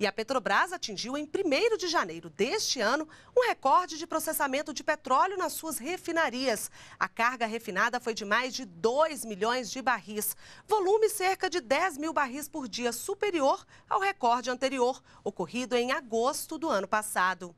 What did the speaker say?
E a Petrobras atingiu em 1 de janeiro deste ano um recorde de processamento de petróleo nas suas refinarias. A carga refinada foi de mais de 2 milhões de barris, volume cerca de 10 mil barris por dia superior ao recorde anterior, ocorrido em agosto do ano passado.